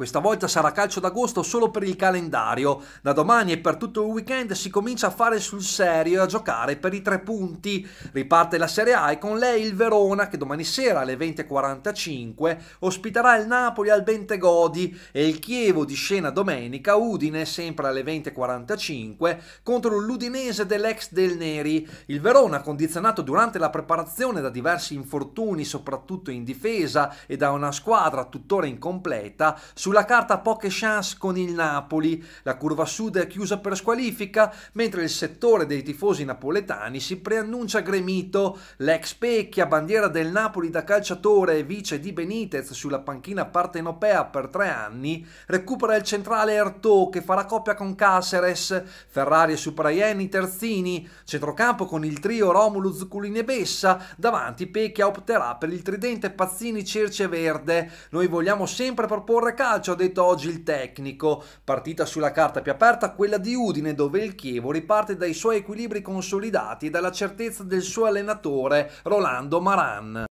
Questa volta sarà calcio d'agosto solo per il calendario. Da domani e per tutto il weekend si comincia a fare sul serio e a giocare per i tre punti. Riparte la Serie A e con lei il Verona che domani sera alle 20.45 ospiterà il Napoli al Bentegodi e il Chievo di scena domenica Udine sempre alle 20.45 contro l'Udinese dell'ex del Neri. Il Verona condizionato durante la preparazione da diversi infortuni soprattutto in difesa e da una squadra tuttora incompleta su sulla carta poche chance con il Napoli, la curva sud è chiusa per squalifica, mentre il settore dei tifosi napoletani si preannuncia gremito. L'ex Pecchia, bandiera del Napoli da calciatore e vice di Benitez sulla panchina partenopea per tre anni, recupera il centrale Ertò che farà coppia con Caceres, Ferrari e Supraieni terzini, centrocampo con il trio Romolo Zuculini e Bessa, davanti Pecchia opterà per il tridente Pazzini Cerce Verde. Noi vogliamo sempre proporre calcio ci ha detto oggi il tecnico. Partita sulla carta più aperta, quella di Udine, dove il Chievo riparte dai suoi equilibri consolidati e dalla certezza del suo allenatore Rolando Maran.